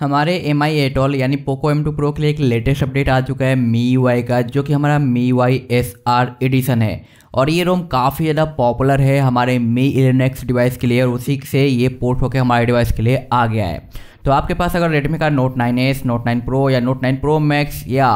हमारे M I at all यानी Poco M two pro के लिए एक लेटेस्ट अपडेट आ चुका है मी यू आई का जो कि हमारा Mi Y S R edition है और ये रोम काफ़ी ज़्यादा पॉपुलर है हमारे मी इलेनेक्स डिवाइस के लिए और उसी से ये पोर्ट होकर हमारे डिवाइस के लिए आ गया है तो आपके पास अगर रेडमी का note nine S note nine pro या नोट नाइन प्रो मैक्स या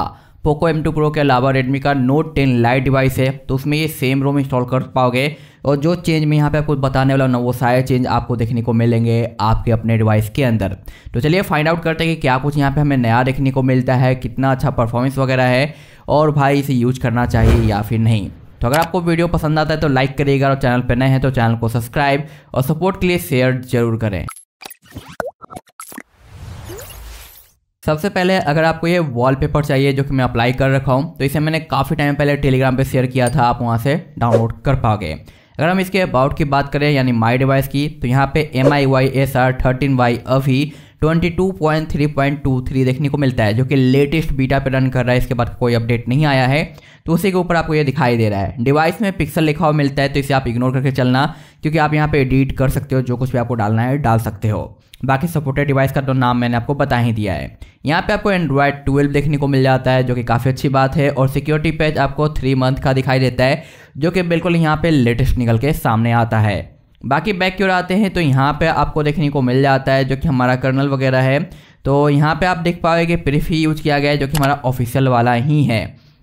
पोको एम टू प्रो के अलावा रेडमी का नोट टेन लाइट डिवाइस है तो उसमें ये सेम रोम इंस्टॉल कर पाओगे और जो चेंज मैं यहाँ पे आपको बताने वाला हूँ ना वो सारे चेंज आपको देखने को मिलेंगे आपके अपने डिवाइस के अंदर तो चलिए फाइंड आउट करते हैं कि क्या कुछ यहाँ पे हमें नया देखने को मिलता है कितना अच्छा परफॉर्मेंस वगैरह है और भाई इसे यूज करना चाहिए या फिर नहीं तो अगर आपको वीडियो पसंद आता है तो लाइक करिएगा और चैनल पर नए हैं तो चैनल को सब्सक्राइब और सपोर्ट के लिए शेयर जरूर करें सबसे पहले अगर आपको ये वॉलपेपर चाहिए जो कि मैं अप्लाई कर रखा हूँ तो इसे मैंने काफ़ी टाइम पहले टेलीग्राम पे शेयर किया था आप वहाँ से डाउनलोड कर पाओगे अगर हम इसके अबाउट की बात करें यानी माई डिवाइस की तो यहाँ पे M I Y S R thirteen Y अभी 22.3.23 देखने को मिलता है जो कि लेटेस्ट बीटा पे रन कर रहा है इसके बाद कोई अपडेट नहीं आया है तो उसी के ऊपर आपको ये दिखाई दे रहा है डिवाइस में पिक्सल लिखा हुआ मिलता है तो इसे आप इग्नोर करके चलना क्योंकि आप यहाँ पे एडिट कर सकते हो जो कुछ भी आपको डालना है डाल सकते हो बाकी सपोर्टेड डिवाइस का तो नाम मैंने आपको बता ही दिया है यहाँ पे आपको एंड्रॉयड 12 देखने को मिल जाता है जो कि काफ़ी अच्छी बात है और सिक्योरिटी पैच आपको थ्री मंथ का दिखाई देता है जो कि बिल्कुल यहाँ पे लेटेस्ट निकल के सामने आता है बाकी बैक की ओर आते हैं तो यहाँ पे आपको देखने को मिल जाता है जो कि हमारा कर्नल वगैरह है तो यहाँ पे आप देख पाओगे कि प्रिफ ही यूज़ किया गया है जो कि हमारा ऑफिशियल वाला ही है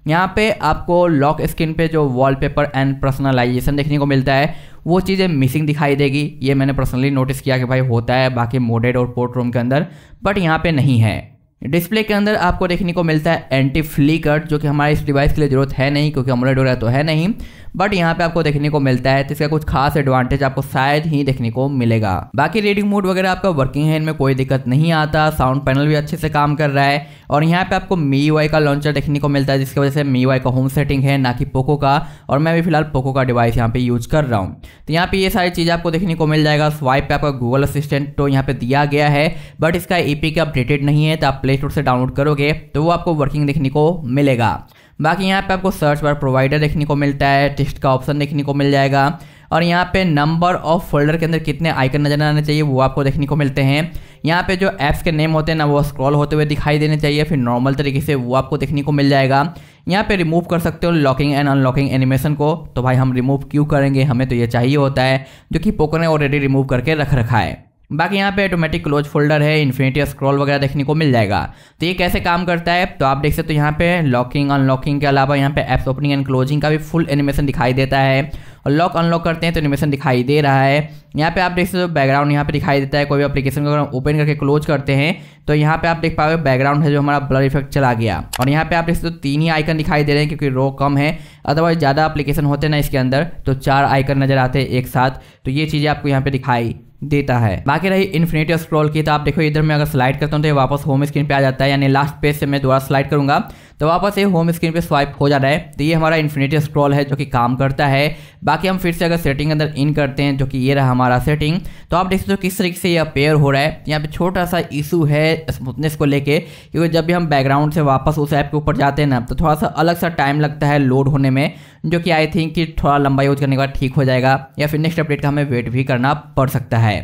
यहाँ पे आपको लॉक स्क्रीन पे जो वॉलपेपर एंड पर्सनलाइजेशन देखने को मिलता है वो चीज़ें मिसिंग दिखाई देगी ये मैंने पर्सनली नोटिस किया कि भाई होता है बाकी मोडेड और पोर्ट रूम के अंदर बट यहाँ पर नहीं है डिस्प्ले के अंदर आपको देखने को मिलता है एंटी फ्लिकर जो कि हमारे इस डिवाइस के लिए ज़रूरत है नहीं क्योंकि अमोलेड वगैरह तो है नहीं बट यहाँ पे आपको देखने को मिलता है तो इसका कुछ खास एडवांटेज आपको शायद ही देखने को मिलेगा बाकी रीडिंग मोड वगैरह आपका वर्किंग है इनमें कोई दिक्कत नहीं आता साउंड पैनल भी अच्छे से काम कर रहा है और यहाँ पे आपको मी वाई का लॉन्चर देखने को मिलता है जिसकी वजह से मी वाई का होम सेटिंग है ना कि पोको का और मैं भी फिलहाल पोको का डिवाइस यहाँ पे यूज कर रहा हूँ तो यहाँ पे ये सारी चीज़ आपको देखने को मिल जाएगा स्वाइप पे आपका गूगल असिस्टेंट तो यहाँ पे दिया गया है बट इसका ई के अपडेटेड नहीं है तो आप प्ले प्ले स्टोर से डाउनलोड करोगे तो वो आपको वर्किंग देखने को मिलेगा बाकी यहाँ पे आपको सर्च बार प्रोवाइडर देखने को मिलता है टेस्ट का ऑप्शन देखने को मिल जाएगा और यहाँ पे नंबर ऑफ फोल्डर के अंदर कितने आइकन नजर आने चाहिए वो आपको देखने को मिलते हैं यहाँ पे जो ऐप्स के नेम होते हैं ना वो स्क्रॉल होते हुए दिखाई देने चाहिए फिर नॉर्मल तरीके से वो आपको देखने को मिल जाएगा यहाँ पे रिमूव कर सकते हो लॉकिंग एंड अनलॉकिंग एनिमेशन को तो भाई हम रिमूव क्यों करेंगे हमें तो ये चाहिए होता है जो कि पोको ने ऑलरेडी रिमूव करके रख रखा है बाकी यहाँ पे ऑटोमेटिक क्लोज फोल्डर है इन्फिनिटी स्क्रॉल वगैरह देखने को मिल जाएगा तो ये कैसे काम करता है तो आप देख सकते हो तो यहाँ पे लॉकिंग अनलॉकिंग के अलावा यहाँ पे एप्स ओपनिंग एंड क्लोजिंग का भी फुल एनिमेशन दिखाई देता है और लॉक अनलॉक करते हैं तो एनिमेशन दिखाई दे रहा है यहाँ पे आप देख सकते हो तो बैकग्राउंड यहाँ पे दिखाई देता है कोई भी अपलीकेशन को अगर हम ओपन करके क्लोज करते हैं तो यहाँ पे आप देख पाओगे बैकग्राउंड है जो हमारा ब्लर इफेक्ट चला गया और यहाँ पे आप देख सकते हो तीन ही आइकन दिखाई दे रहे हैं क्योंकि रो कम है अदरवाइज ज़्यादा अपलीकेशन होते ना इसके अंदर तो चार आइकन नज़र आते हैं एक साथ तो ये चीज़ें आपको यहाँ पे दिखाई देता है बाकी रही इन्फिनिटी स्क्रॉल की तो आप देखो इधर मैं अगर स्लाइड करता हूँ तो वापस होम स्क्रीन पे आ जाता है यानी लास्ट पेज से मैं दोबारा स्लाइड करूंगा तो वापस ये होम स्क्रीन पे स्वाइप हो जा रहा है तो ये हमारा इन्फिनिटी स्क्रॉल है जो कि काम करता है बाकी हम फिर से अगर सेटिंग अंदर इन करते हैं जो कि ये रहा हमारा सेटिंग तो आप देख सकते हो किस तरीके से यह अपेयर हो रहा है यहाँ पे छोटा सा इशू है स्मूथनेस को लेके क्योंकि जब भी हम बैकग्राउंड से वापस उस ऐप के ऊपर जाते हैं ना तो थोड़ा सा अलग सा टाइम लगता है लोड होने में जो कि आई थिंक कि थोड़ा लंबा यूज करने के बाद ठीक हो जाएगा या फिर नेक्स्ट अपडेट का हमें वेट भी करना पड़ सकता है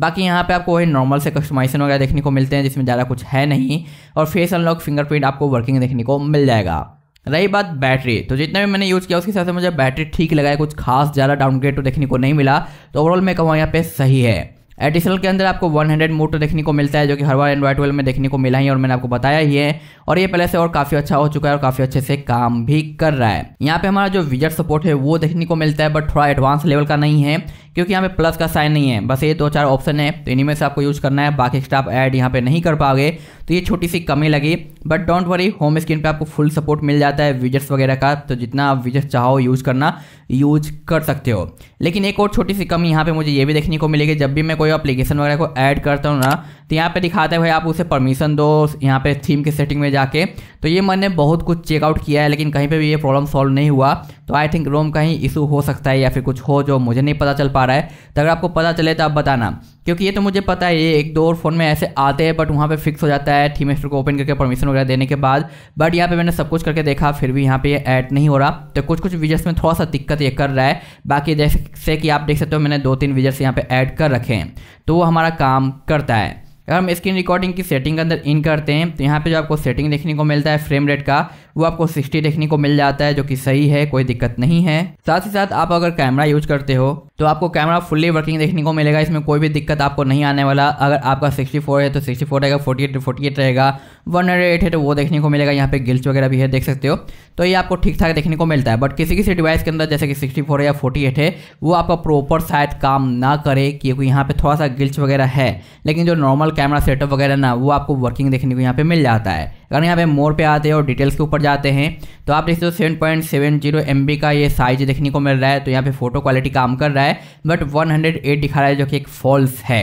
बाकी यहाँ पे आपको वही नॉर्मल से कस्टमाइजेशन वगैरह देखने को मिलते हैं जिसमें ज़्यादा कुछ है नहीं और फेस अनलॉक फिंगरप्रिंट आपको वर्किंग देखने को मिल जाएगा रही बात बैटरी तो जितना भी मैंने यूज़ किया उसके हिसाब से मुझे बैटरी ठीक लगा है कुछ खास ज़्यादा डाउनग्रेड तो देखने को नहीं मिला तो ओवरऑल मैं कहूँ यहाँ पे सही है एडिशनल के अंदर आपको 100 हंड्रेड मोड तो देखने को मिलता है जो कि हर बार एंड्रॉइड ट्वेल्व में देखने को मिला ही और मैंने आपको बताया ही है और ये पहले से और काफ़ी अच्छा हो चुका है और काफ़ी अच्छे से काम भी कर रहा है यहाँ पे हमारा जो विजट सपोर्ट है वो देखने को मिलता है बट थोड़ा एडवांस लेवल का नहीं है क्योंकि यहाँ पे प्लस का साइन नहीं है बस ये दो चार ऑप्शन है तो इन्हीं में से आपको यूज करना है बाकी एक्स्ट्रा आप ऐड यहाँ पे नहीं कर पाओगे तो ये छोटी सी कमी लगी but don't worry home screen पे आपको फुल सपोर्ट मिल जाता है विजट्स वगैरह का तो जितना आप विजट्स चाहो यूज करना यूज कर सकते हो लेकिन एक और छोटी सी कमी यहाँ पे मुझे ये भी देखने को मिलेगी जब भी मैं कोई एप्लीकेशन वगैरह को ऐड करता हूँ ना तो यहाँ पे दिखाते हैं भाई आप उसे परमिशन दो यहाँ पे थीम के सेटिंग में जाके तो ये मैंने बहुत कुछ चेकआउट किया है लेकिन कहीं पर भी ये प्रॉब्लम सॉल्व नहीं हुआ तो आई थिंक रोम का ही इशू हो सकता है या फिर कुछ हो जो मुझे नहीं पता चल पा रहा है तो अगर आपको पता चले तो आप बताना क्योंकि ये तो मुझे पता है ये एक दो और फ़ोन में ऐसे आते हैं बट वहाँ पे फिक्स हो जाता है थीम स्टोर को ओपन करके परमिशन वगैरह देने के बाद बट यहाँ पे मैंने सब कुछ करके देखा फिर भी यहाँ पे ऐड नहीं हो रहा तो कुछ कुछ विजर्स में थोड़ा सा दिक्कत ये कर रहा है बाकी जैसे कि आप देख सकते हो मैंने दो तीन विजर्स यहाँ पर ऐड कर रखे हैं तो वो हमारा काम करता है अगर हम स्क्रीन रिकॉर्डिंग की सेटिंग के अंदर इन करते हैं तो यहाँ पे जो आपको सेटिंग देखने को मिलता है फ्रेम रेट का वो आपको 60 देखने को मिल जाता है जो कि सही है कोई दिक्कत नहीं है साथ ही साथ आप अगर कैमरा यूज करते हो तो आपको कैमरा फुल्ली वर्किंग देखने को मिलेगा इसमें कोई भी दिक्कत आपको नहीं आने वाला अगर आपका 64 है तो 64 रहेगा 48 एट रहेगा वन है तो वो देखने को मिलेगा यहाँ पे गिल्स वगैरह भी है देख सकते हो तो ये आपको ठीक ठाक देखने को मिलता है बट किसी किसी डिवाइस के अंदर जैसे कि 64 है या 48 है वो आपका प्रॉपर शायद काम ना करे क्योंकि यहाँ पर थोड़ा सा गिल्स वगैरह है लेकिन जो नॉर्मल कैमरा सेटअप वगैरह ना वो आपको वर्किंग देखने को यहाँ पर मिल जाता है अगर यहाँ पे मोर पे आते हैं और डिटेल्स के ऊपर जाते हैं तो आप देखते हो seven point seven zero M B का ये साइज देखने को मिल रहा है तो यहाँ पे फोटो क्वालिटी काम कर रहा है बट वन हंड्रेड एट दिखा रहा है जो कि एक फॉल्स है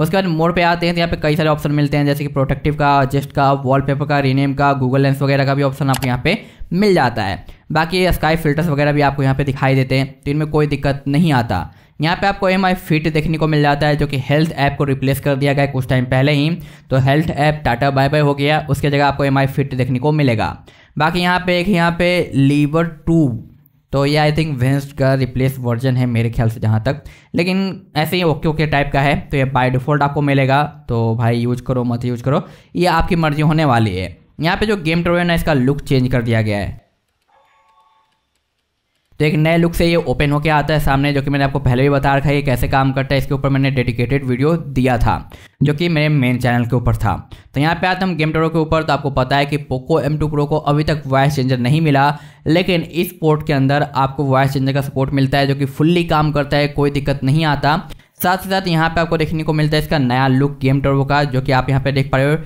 उसके बाद मोर पे आते हैं तो यहाँ पे कई सारे ऑप्शन मिलते हैं जैसे कि प्रोटेक्टिव का एडजस्ट का वॉलपेपर का रीनेम का गूगल लेंस वगैरह का भी ऑप्शन आपको यहाँ पे मिल जाता है बाकी स्काई फिल्टर्स वगैरह भी आपको यहाँ पे दिखाई देते हैं तो इनमें कोई दिक्कत नहीं आता यहाँ पे आपको एम आई फिट देखने को मिल जाता है जो कि हेल्थ ऐप को रिप्लेस कर दिया गया कुछ टाइम पहले ही तो health app tata bye bye हो गया उसके जगह आपको एम आई फिट देखने को मिलेगा बाकी यहाँ पे एक यहाँ पे लीवर टू तो ये आई थिंक वेंस का रिप्लेस वर्जन है मेरे ख्याल से जहाँ तक लेकिन ऐसे ही ओके ओके टाइप का है तो ये बाय डिफ़ॉल्ट आपको मिलेगा तो भाई यूज करो मत यूज करो ये आपकी मर्जी होने वाली है यहाँ पे जो गेम ट्रोजन है इसका लुक चेंज कर दिया गया है तो एक नए लुक से ये ओपन होके आता है सामने जो कि मैंने आपको पहले भी बता रखा है ये कैसे काम करता है इसके ऊपर मैंने डेडिकेटेड वीडियो दिया था जो कि मेरे मेन चैनल के ऊपर था तो यहाँ पे आते हम गेम टोरो के ऊपर तो आपको पता है कि पोको एम टू प्रो को अभी तक वॉइस चेंजर नहीं मिला लेकिन इस पोर्ट के अंदर आपको वॉइस चेंजर का सपोर्ट मिलता है जो कि फुल्ली काम करता है कोई दिक्कत नहीं आता साथ ही साथ यहाँ पे आपको देखने को मिलता है इसका नया लुक गेम टर्बो का जो कि आप यहाँ पे देख पा रहे हो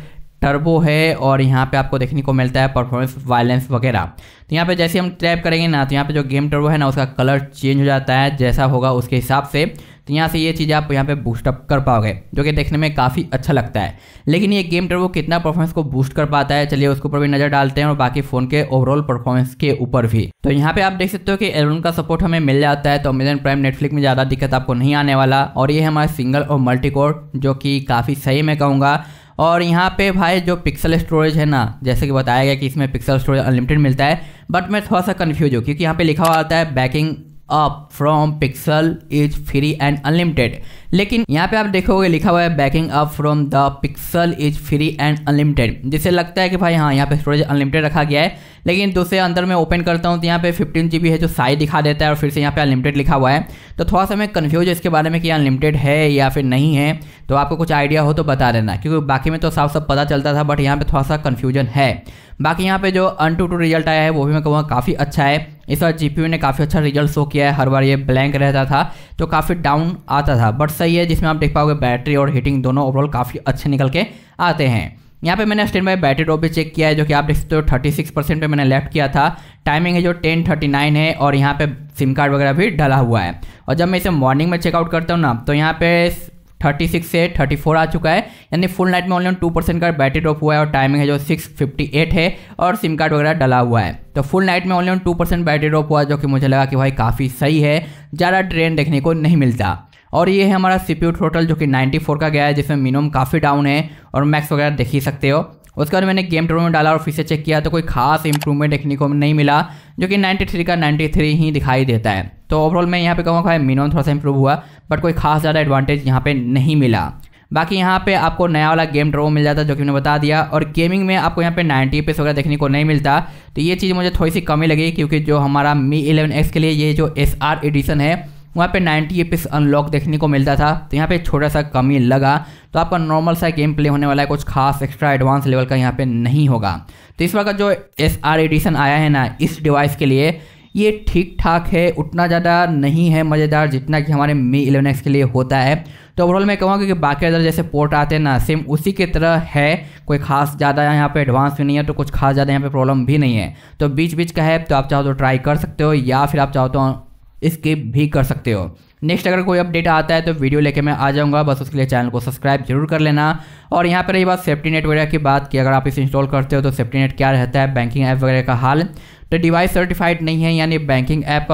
टर्बो है और यहाँ पे आपको देखने को मिलता है परफॉर्मेंस वायलेंस वगैरह तो यहाँ पे जैसे हम टैप करेंगे ना तो यहाँ पे जो गेम टर्बो है ना उसका कलर चेंज हो जाता है जैसा होगा उसके हिसाब से तो यहाँ से ये चीज़ आप यहाँ पे बूस्टअप कर पाओगे जो कि देखने में काफ़ी अच्छा लगता है लेकिन ये गेम टर्बो कितना परफॉर्मेंस को बूस्ट कर पाता है चलिए उसके ऊपर भी नज़र डालते हैं और बाकी फ़ोन के ओवरऑल परफॉर्मेंस के ऊपर भी तो यहाँ पे आप देख सकते हो कि एलन का सपोर्ट हमें मिल जाता है तो अमेजन प्राइम नेटफ्लिक में ज़्यादा दिक्कत आपको नहीं आने वाला और ये हमारा सिंगल और मल्टी कोड जो कि काफ़ी सही मैं कहूँगा और यहाँ पे भाई जो पिक्सल स्टोरेज है ना जैसे कि बताया गया कि इसमें पिक्सल स्टोरेज अनलिमिटेड मिलता है बट मैं थोड़ा सा कन्फ्यूज हूँ क्योंकि यहाँ पे लिखा हुआ आता है backing up from Pixel is free and unlimited लेकिन यहाँ पे आप देखोगे लिखा हुआ है backing up from the Pixel is free and unlimited जिससे लगता है कि भाई हाँ यहाँ पे स्टोरेज अनलिमिटेड रखा गया है लेकिन दूसरे अंदर मैं ओपन करता हूँ तो यहाँ पे फिफ्टीन जी है जो साई दिखा देता है और फिर से यहाँ पे अनलिमिटेड लिखा हुआ है तो थोड़ा सा मैं कन्फ्यूज इसके बारे में कि अनलिमिटेड है या फिर नहीं है तो आपको कुछ आइडिया हो तो बता देना क्योंकि बाकी में तो साफ साफ पता चलता था बट यहाँ पर थोड़ा सा कन्फ्यूजन है बाकी यहाँ पे जो अन टू टू रिजल्ट आया है वो भी मैं कहूँगा काफ़ी अच्छा है इस बार जी ने काफ़ी अच्छा रिजल्ट शो किया है हर बार ये ब्लैंक रहता था तो काफ़ी डाउन आता था बट सही है जिसमें आप देख पाओगे बैटरी और हीटिंग दोनों ओवरऑल काफ़ी अच्छे निकल के आते हैं यहाँ पे मैंने स्टैंड बाई बैटरी ड्रॉप भी चेक किया है जो कि आप देख सकते हो थर्टी सिक्स परसेंट पर मैंने लेफ्ट किया था टाइमिंग है जो टेन थर्टी नाइन है और यहाँ पे सिम कार्ड वगैरह भी डला हुआ है और जब मैं इसे मॉर्निंग में चेकआउट करता हूँ ना तो यहाँ पे थर्टी सिक्स से थर्टी फोर आ चुका है यानी फुल नाइट में ऑनलाइन टू परसेंट का बैटरी ड्रॉप हुआ है और टाइमिंग है जो सिक्स फिफ्टी एट है और सिम कार्ड वगैरह डला हुआ है तो फुल नाइट में online two percent battery drop हुआ जो कि मुझे लगा कि भाई काफ़ी सही है ज़्यादा ट्रेन देखने को नहीं मिलता और ये है हमारा सी टोटल जो कि 94 का गया है जिसमें मिनिमम काफ़ी डाउन है और मैक्स वगैरह देख ही सकते हो उसके बाद मैंने गेम टोर में डाला और फिर से चेक किया तो कोई खास इंप्रूवमेंट देखने को नहीं मिला जो कि 93 का 93 ही दिखाई देता है तो ओवरऑल मैं यहाँ पे कहूँगा मिनिमम थोड़ा सा इंप्रूव हुआ बट कोई खास ज़्यादा एडवांटेज यहाँ पर नहीं मिला बाकी यहाँ पे आपको नया वाला गेम ड्रो मिल जाता जो कि मैंने बता दिया और गेमिंग में आपको यहाँ पे 90 पे वगैरह देखने को नहीं मिलता तो ये चीज़ मुझे थोड़ी सी कमी लगी क्योंकि जो हमारा मी इलेवन एक्स के लिए ये जो एस आर एडिशन है वहाँ पे 90 एपिस अनलॉक देखने को मिलता था तो यहाँ पे छोटा सा कमी लगा तो आपका नॉर्मल सा गेम प्ले होने वाला है कुछ खास एक्स्ट्रा एडवांस लेवल का यहाँ पे नहीं होगा तो इस वक्त जो एस आर एडिशन आया है ना इस डिवाइस के लिए ये ठीक ठाक है उतना ज़्यादा नहीं है मज़ेदार जितना कि हमारे मी इलेवन एक्स के लिए होता है तो ओवरऑल मैं कहूँगा कि बाकी अदर जैसे पोर्ट आते हैं ना सेम उसी की तरह है कोई खास ज़्यादा यहाँ पे एडवांस भी नहीं है तो कुछ खास ज़्यादा यहाँ पे प्रॉब्लम भी नहीं है तो बीच बीच का है तो आप चाहो तो ट्राई कर सकते हो या फिर आप चाहो तो स्किप भी कर सकते हो नेक्स्ट अगर कोई अपडेट आता है तो वीडियो लेके मैं आ जाऊंगा बस उसके लिए चैनल को सब्सक्राइब जरूर कर लेना और यहाँ पर रही बात सेफ्टी नेट वगैरह की बात की अगर आप इसे इंस्टॉल करते हो तो सेफ्टी नेट क्या रहता है बैंकिंग ऐप वगैरह का हाल तो डिवाइस सर्टिफाइड नहीं है यानी बैंकिंग ऐप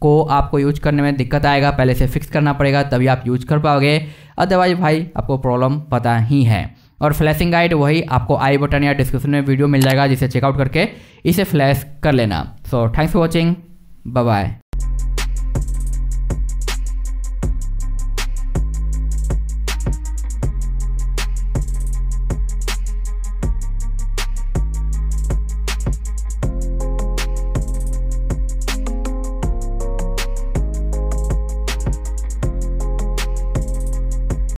को आपको यूज करने में दिक्कत आएगा पहले से फिक्स करना पड़ेगा तभी आप यूज कर पाओगे अदरवाइज भाई आपको प्रॉब्लम पता ही है और फ्लैशिंग गाइड वही आपको आई बटन या डिस्क्रिप्शन में वीडियो मिल जाएगा जिसे चेकआउट करके इसे फ्लैश कर लेना so thanks for watching bye